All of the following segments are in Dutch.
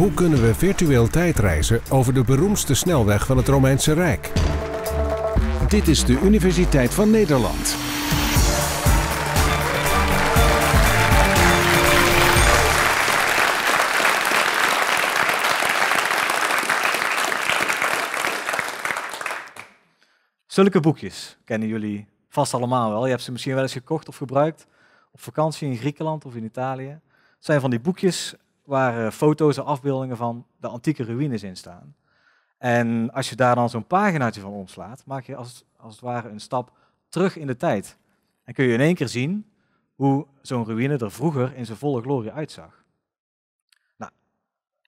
Hoe kunnen we virtueel tijdreizen over de beroemdste snelweg van het Romeinse Rijk? Dit is de Universiteit van Nederland. Zulke boekjes kennen jullie vast allemaal wel. Je hebt ze misschien wel eens gekocht of gebruikt op vakantie in Griekenland of in Italië. Het zijn van die boekjes waar eh, foto's en afbeeldingen van de antieke ruïnes in staan. En als je daar dan zo'n paginaatje van omslaat, maak je als, als het ware een stap terug in de tijd. En kun je in één keer zien hoe zo'n ruïne er vroeger in zijn volle glorie uitzag. Nou,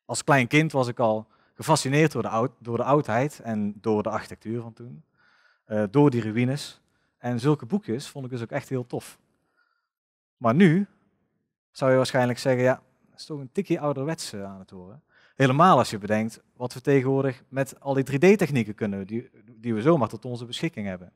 als klein kind was ik al gefascineerd door de, oud, door de oudheid en door de architectuur van toen, eh, door die ruïnes. En zulke boekjes vond ik dus ook echt heel tof. Maar nu zou je waarschijnlijk zeggen, ja, dat is toch een tikje ouderwets aan het horen. Helemaal als je bedenkt wat we tegenwoordig met al die 3D-technieken kunnen, die, die we zomaar tot onze beschikking hebben.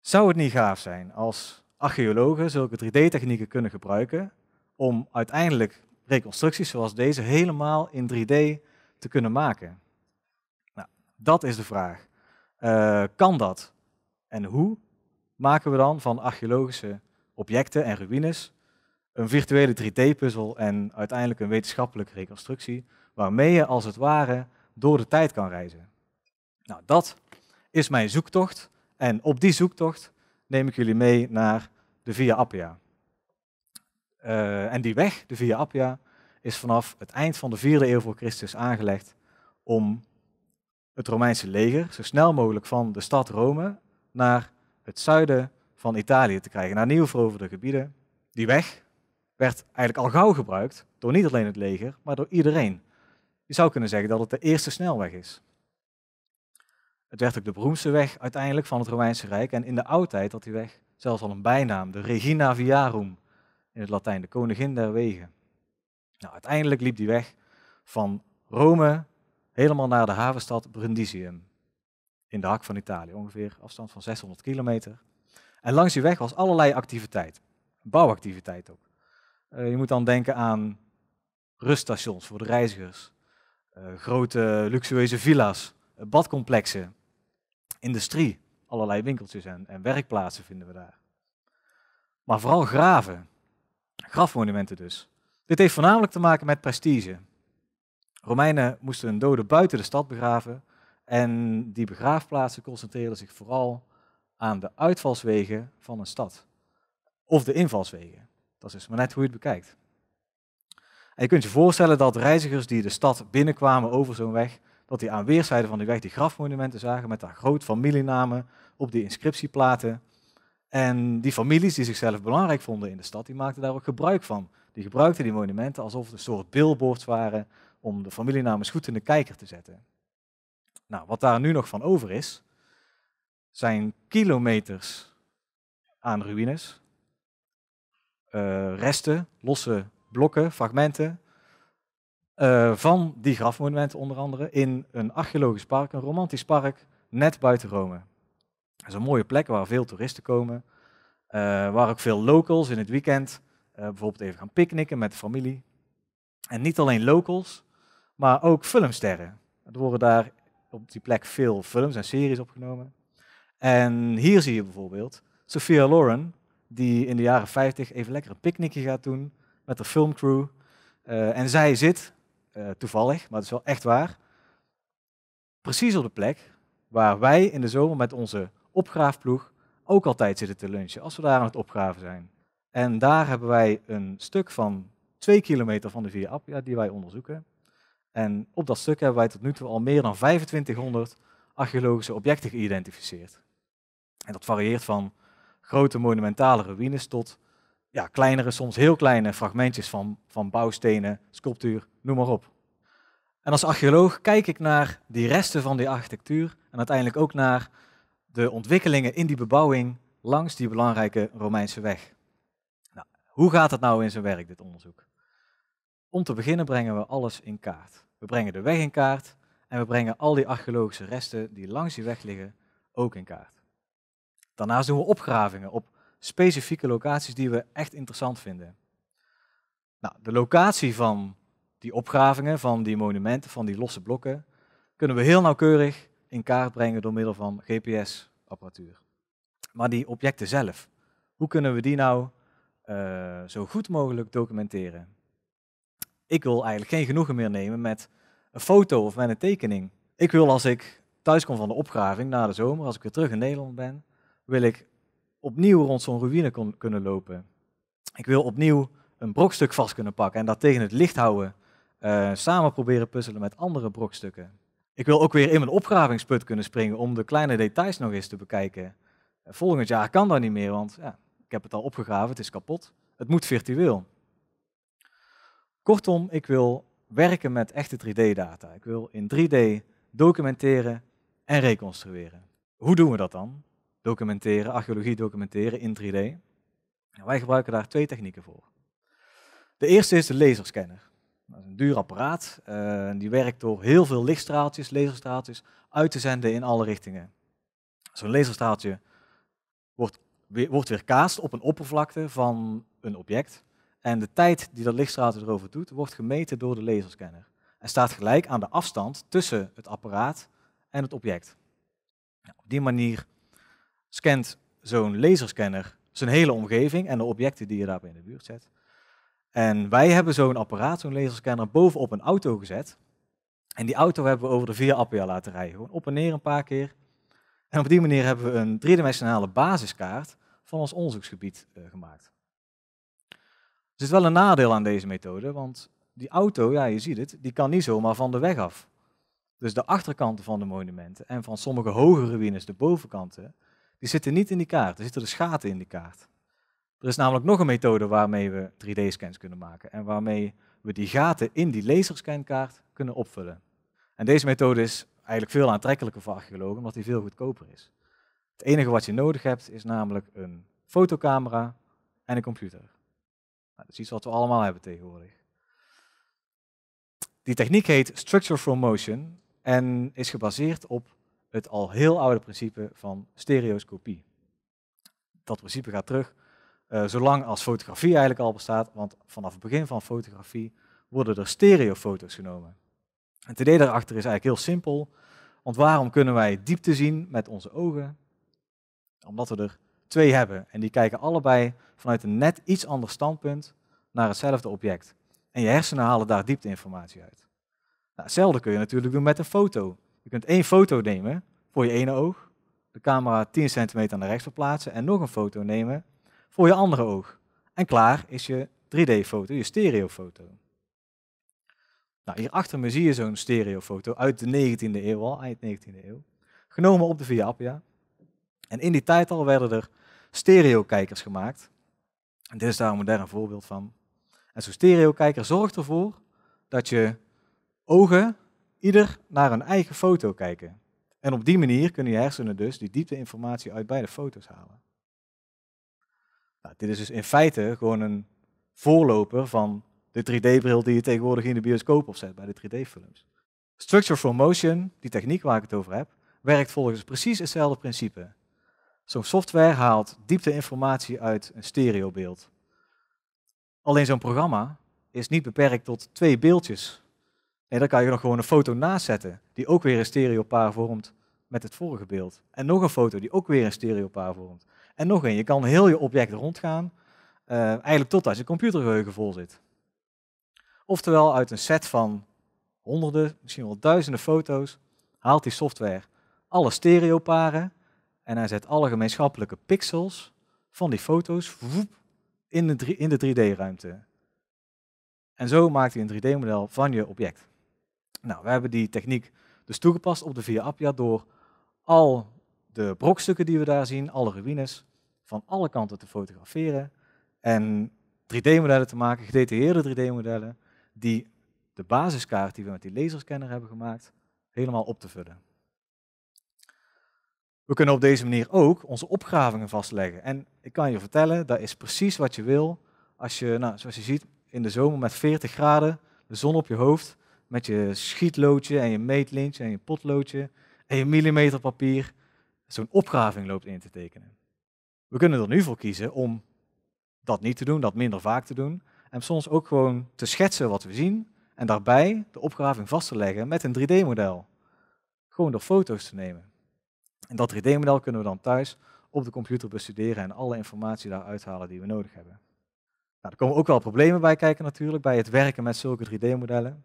Zou het niet gaaf zijn als archeologen zulke 3D-technieken kunnen gebruiken om uiteindelijk reconstructies zoals deze helemaal in 3D te kunnen maken? Nou, dat is de vraag. Eh, kan dat? En hoe maken we dan van archeologische objecten en ruïnes een virtuele 3D-puzzel en uiteindelijk een wetenschappelijke reconstructie, waarmee je als het ware door de tijd kan reizen. Nou, dat is mijn zoektocht en op die zoektocht neem ik jullie mee naar de Via Appia. Eh, en die weg, de Via Appia, is vanaf het eind van de vierde eeuw voor Christus aangelegd om het Romeinse leger zo snel mogelijk van de stad Rome naar het zuiden van Italië te krijgen, naar nieuw veroverde gebieden. Die weg, werd eigenlijk al gauw gebruikt door niet alleen het leger, maar door iedereen. Je zou kunnen zeggen dat het de eerste snelweg is. Het werd ook de beroemdste weg uiteindelijk van het Romeinse Rijk en in de oudheid had die weg zelfs al een bijnaam, de Regina Viarum, in het Latijn, de koningin der wegen. Nou, uiteindelijk liep die weg van Rome helemaal naar de havenstad Brundisium, in de hak van Italië, ongeveer afstand van 600 kilometer. En langs die weg was allerlei activiteit, bouwactiviteit ook. Eh, je moet dan denken aan ruststations voor de reizigers, eh, grote luxueuze villa's, eh, badcomplexen, industrie, allerlei winkeltjes en, en werkplaatsen vinden we daar. Maar vooral graven, grafmonumenten dus. Dit heeft voornamelijk te maken met prestige. Romeinen moesten hun doden buiten de stad begraven en die begraafplaatsen concentreerden zich vooral aan de uitvalswegen van een stad of de invalswegen. Dat is maar net hoe je het bekijkt. En je kunt je voorstellen dat reizigers die de stad binnenkwamen over zo'n weg, dat die aan weerszijden van die weg die grafmonumenten zagen met daar groot familienamen op die inscriptieplaten. En die families die zichzelf belangrijk vonden in de stad, die maakten daar ook gebruik van. Die gebruikten die monumenten alsof het een soort billboards waren om de familienamen goed in de kijker te zetten. Nou, wat daar nu nog van over is, zijn kilometers aan ruïnes, uh, resten, losse blokken, fragmenten eh, van die grafmonumenten onder andere in een archeologisch park, een romantisch park, net buiten Rome. Dat is een mooie plek waar veel toeristen komen, eh, waar ook veel locals in het weekend bijvoorbeeld even gaan picknicken met de familie. En niet alleen locals, maar ook filmsterren. Er worden daar op die plek veel films en series opgenomen. En hier zie je bijvoorbeeld Sophia Loren, die in de jaren 50 even lekker een picknickje gaat doen met de filmcrew. Eh, en zij zit, eh, toevallig, maar het is wel echt waar, precies op de plek waar wij in de zomer met onze opgraafploeg ook altijd zitten te lunchen, als we daar aan het opgraven zijn. En daar hebben wij een stuk van twee kilometer van de Via Appia die wij onderzoeken. En op dat stuk hebben wij tot nu toe al meer dan 2500 archeologische objecten geïdentificeerd. En dat varieert van grote monumentale ruïnes tot ja, kleinere, soms heel kleine fragmentjes van, van bouwstenen, sculptuur, noem maar op. En als archeoloog kijk ik naar die resten van die architectuur en uiteindelijk ook naar de ontwikkelingen in die bebouwing langs die belangrijke Romeinse weg. Nou, hoe gaat het nou in zijn werk, dit onderzoek? Om te beginnen brengen we alles in kaart. We brengen de weg in kaart en we brengen al die archeologische resten die langs die weg liggen ook in kaart. Daarnaast doen we opgravingen op specifieke locaties die we echt interessant vinden. Nou, de locatie van die opgravingen, van die monumenten, van die losse blokken, kunnen we heel nauwkeurig in kaart brengen door middel van GPS-apparatuur. Maar die objecten zelf, hoe kunnen we die nou eh, zo goed mogelijk documenteren? Ik wil eigenlijk geen genoegen meer nemen met een foto of met een tekening. Ik wil als ik thuis kom van de opgraving na de zomer, als ik weer terug in Nederland ben, wil ik opnieuw rond zo'n ruïne kon, kunnen lopen. Ik wil opnieuw een brokstuk vast kunnen pakken en dat tegen het licht houden. Eh, samen proberen puzzelen met andere brokstukken. Ik wil ook weer in mijn opgravingsput kunnen springen om de kleine details nog eens te bekijken. Eh, volgend jaar kan dat niet meer, want ja, ik heb het al opgegraven, het is kapot. Het moet virtueel. Kortom, ik wil werken met echte 3D-data. Ik wil in 3D documenteren en reconstrueren. Hoe doen we dat dan? documenteren, archeologie documenteren in 3D. wij gebruiken daar twee technieken voor. De eerste is de laserscanner. Dat is een duur apparaat. Eh, die werkt door heel veel lichtstraaltjes, laserstraaltjes, uit te zenden in alle richtingen. Zo'n laserstraaltje wordt, wordt weer kaast op een oppervlakte van een object. En de tijd die dat lichtstraaltje erover doet, wordt gemeten door de laserscanner. En staat gelijk aan de afstand tussen het apparaat en het object. op die manier scant zo'n laserscanner zijn hele omgeving en de objecten die je daarbij in de buurt zet. En wij hebben zo'n apparaat, zo'n laserscanner, bovenop een auto gezet. En die auto hebben we over de vier Appia laten rijden. Gewoon op en neer een paar keer. En op die manier hebben we een driedimensionale basiskaart van ons onderzoeksgebied eh, gemaakt. Dus er zit wel een nadeel aan deze methode, want die auto, ja, je ziet het, die kan niet zomaar van de weg af. Dus de achterkanten van de monumenten en van sommige hogere ruïnes, de bovenkanten, die zitten niet in die kaart. Er zitten dus gaten in die kaart. Er is namelijk nog een methode waarmee we 3D-scans kunnen maken en waarmee we die gaten in die laserscankaart kunnen opvullen. En deze methode is eigenlijk veel aantrekkelijker voor archeologen, omdat die veel goedkoper is. Het enige wat je nodig hebt is namelijk een fotocamera en een computer. Nou, dat is iets wat we allemaal hebben tegenwoordig. Die techniek heet Structure from Motion en is gebaseerd op het al heel oude principe van stereoscopie. Dat principe gaat terug, eh, zolang als fotografie eigenlijk al bestaat, want vanaf het begin van fotografie worden er stereofoto's genomen. Het idee daarachter is eigenlijk heel simpel, want waarom kunnen wij diepte zien met onze ogen? Omdat we er twee hebben en die kijken allebei vanuit een net iets ander standpunt naar hetzelfde object. En je hersenen halen daar diepteinformatie uit. Nou, hetzelfde kun je natuurlijk doen met een foto. Je kunt één foto nemen voor je ene oog, de camera 10 centimeter naar rechts verplaatsen en nog een foto nemen voor je andere oog. En klaar is je 3D-foto, je stereofoto. Nou, hierachter me zie je zo'n stereofoto uit de 19e eeuw al, eind 19e eeuw, genomen op de Via Appia. En in die tijd al werden er stereokijkers gemaakt. En dit is daar een modern voorbeeld van. En zo'n stereokijker zorgt ervoor dat je ogen ieder naar hun eigen foto kijken. En op die manier kunnen je hersenen dus die diepte informatie uit beide foto's halen. Nou, dit is dus in feite gewoon een voorloper van de 3D-bril die je tegenwoordig in de bioscoop opzet bij de 3D-films. Structure for Motion, die techniek waar ik het over heb, werkt volgens precies hetzelfde principe. Zo'n software haalt diepte-informatie uit een stereobeeld. Alleen zo'n programma is niet beperkt tot twee beeldjes Nee, daar kan je nog gewoon een foto naast zetten, die ook weer een stereopaar vormt met het vorige beeld. En nog een foto die ook weer een stereopaar vormt. En nog een, je kan heel je object rondgaan, eh, eigenlijk tot als je computergeheugen vol zit. Oftewel, uit een set van honderden, misschien wel duizenden foto's, haalt die software alle stereoparen en hij zet alle gemeenschappelijke pixels van die foto's woep, in de, de 3D-ruimte. En zo maakt hij een 3D-model van je object. Nou, we hebben die techniek dus toegepast op de Via Appia door al de brokstukken die we daar zien, alle ruïnes, van alle kanten te fotograferen en 3D-modellen te maken, gedetailleerde 3D-modellen, die de basiskaart die we met die laserscanner hebben gemaakt, helemaal op te vullen. We kunnen op deze manier ook onze opgravingen vastleggen. En ik kan je vertellen, dat is precies wat je wil als je, nou, zoals je ziet, in de zomer met 40 graden, de zon op je hoofd, met je schietloodje en je meetlintje en je potloodje en je millimeterpapier, zo'n opgraving loopt in te tekenen. We kunnen er nu voor kiezen om dat niet te doen, dat minder vaak te doen. En soms ook gewoon te schetsen wat we zien en daarbij de opgraving vast te leggen met een 3D-model. Gewoon door foto's te nemen. En dat 3D-model kunnen we dan thuis op de computer bestuderen en alle informatie daaruit halen die we nodig hebben. Nou, er komen ook wel problemen bij kijken natuurlijk, bij het werken met zulke 3D-modellen.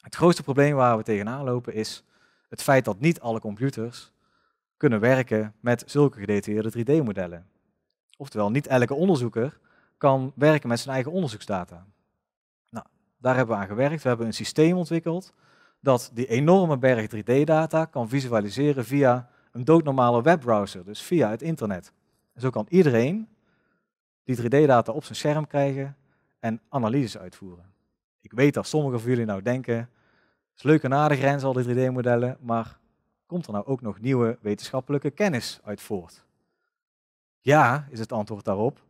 Het grootste probleem waar we tegenaan lopen is het feit dat niet alle computers kunnen werken met zulke gedetailleerde 3D-modellen. Oftewel, niet elke onderzoeker kan werken met zijn eigen onderzoeksdata. Nou, daar hebben we aan gewerkt. We hebben een systeem ontwikkeld dat die enorme berg 3D-data kan visualiseren via een doodnormale webbrowser, dus via het internet. En zo kan iedereen die 3D-data op zijn scherm krijgen en analyses uitvoeren. Ik weet dat sommigen van jullie nou denken, het is leuk en aardig grens al die 3D-modellen, maar komt er nou ook nog nieuwe wetenschappelijke kennis uit voort? Ja, is het antwoord daarop.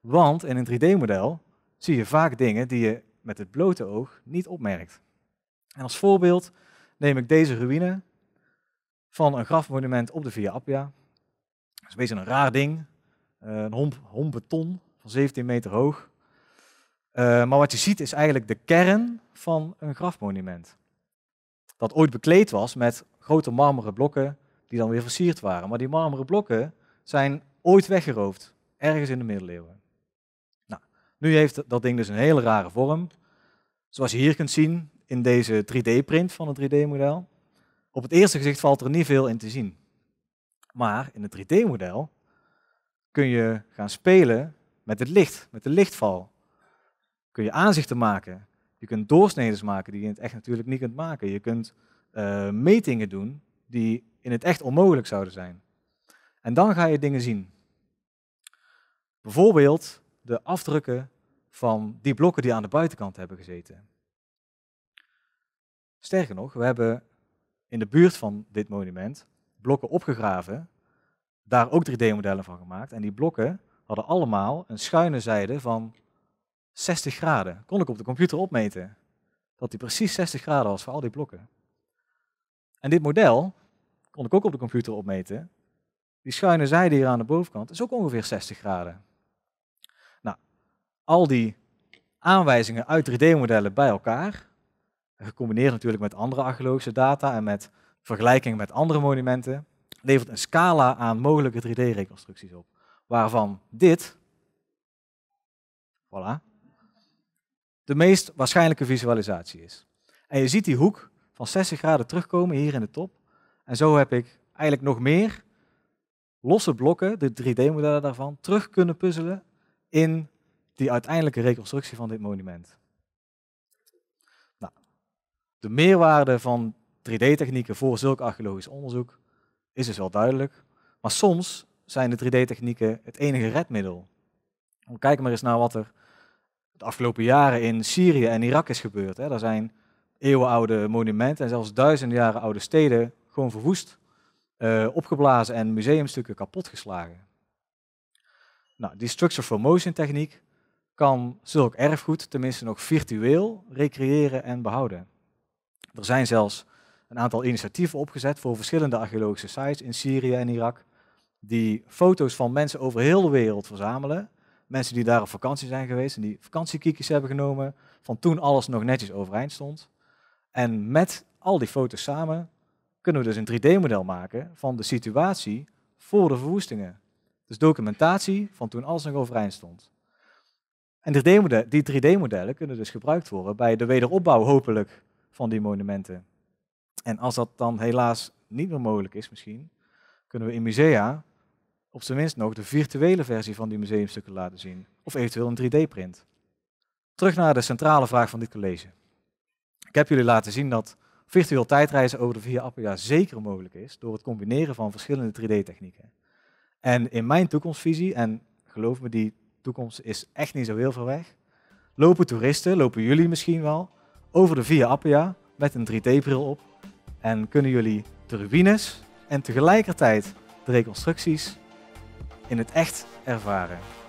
Want in een 3D-model zie je vaak dingen die je met het blote oog niet opmerkt. En als voorbeeld neem ik deze ruïne van een grafmonument op de Via Appia. Dat is een beetje een raar ding. Eh, een homp, homp beton van 17 meter hoog. Eh, maar wat je ziet is eigenlijk de kern van een grafmonument. Dat ooit bekleed was met grote marmeren blokken die dan weer versierd waren. Maar die marmeren blokken zijn ooit weggeroofd, ergens in de middeleeuwen. Nou, nu heeft dat ding dus een hele rare vorm. Zoals je hier kunt zien in deze 3D-print van het 3D-model. Op het eerste gezicht valt er niet veel in te zien. Maar in het 3D-model kun je gaan spelen met het licht, met de lichtval kun je aanzichten maken. Je kunt doorsneden maken die je in het echt natuurlijk niet kunt maken. Je kunt eh, metingen doen die in het echt onmogelijk zouden zijn. En dan ga je dingen zien. Bijvoorbeeld de afdrukken van die blokken die aan de buitenkant hebben gezeten. Sterker nog, we hebben in de buurt van dit monument blokken opgegraven, daar ook 3D-modellen van gemaakt. En die blokken hadden allemaal een schuine zijde van 60 graden. Kon ik op de computer opmeten dat die precies 60 graden was voor al die blokken. En dit model kon ik ook op de computer opmeten. Die schuine zijde hier aan de bovenkant is ook ongeveer 60 graden. Nou, al die aanwijzingen uit 3D-modellen bij elkaar, gecombineerd natuurlijk met andere archeologische data en met vergelijkingen met andere monumenten, levert een scala aan mogelijke 3D-reconstructies op. Waarvan dit, voilà, de meest waarschijnlijke visualisatie is. En je ziet die hoek van 60 graden terugkomen hier in de top. En zo heb ik eigenlijk nog meer losse blokken, de 3D-modellen daarvan, terug kunnen puzzelen in die uiteindelijke reconstructie van dit monument. Nou, de meerwaarde van 3D-technieken voor zulk archeologisch onderzoek is dus wel duidelijk. Maar soms zijn de 3D-technieken het enige redmiddel. Kijk maar eens naar wat er de afgelopen jaren in Syrië en Irak is gebeurd. Hè. Daar zijn eeuwenoude monumenten en zelfs duizenden jaren oude steden gewoon verwoest, eh, opgeblazen en museumstukken kapotgeslagen. Nou, die structure for motion techniek kan zulk erfgoed tenminste nog virtueel recreëren en behouden. Er zijn zelfs een aantal initiatieven opgezet voor verschillende archeologische sites in Syrië en Irak, die foto's van mensen over heel de wereld verzamelen mensen die daar op vakantie zijn geweest en die vakantiekiekjes hebben genomen, van toen alles nog netjes overeind stond. En met al die foto's samen kunnen we dus een 3D-model maken van de situatie voor de verwoestingen. Dus documentatie van toen alles nog overeind stond. En 3D die 3D-modellen kunnen dus gebruikt worden bij de wederopbouw, hopelijk, van die monumenten. En als dat dan helaas niet meer mogelijk is misschien, kunnen we in musea op zijn minst nog de virtuele versie van die museumstukken laten zien, of eventueel een 3D-print. Terug naar de centrale vraag van dit college. Ik heb jullie laten zien dat virtueel tijdreizen over de Via Appia zeker mogelijk is door het combineren van verschillende 3D-technieken. En in mijn toekomstvisie, en geloof me, die toekomst is echt niet zo heel ver weg, lopen toeristen, lopen jullie misschien wel, over de Via Appia met een 3D-bril op en kunnen jullie de ruïnes en tegelijkertijd de reconstructies in het echt ervaren.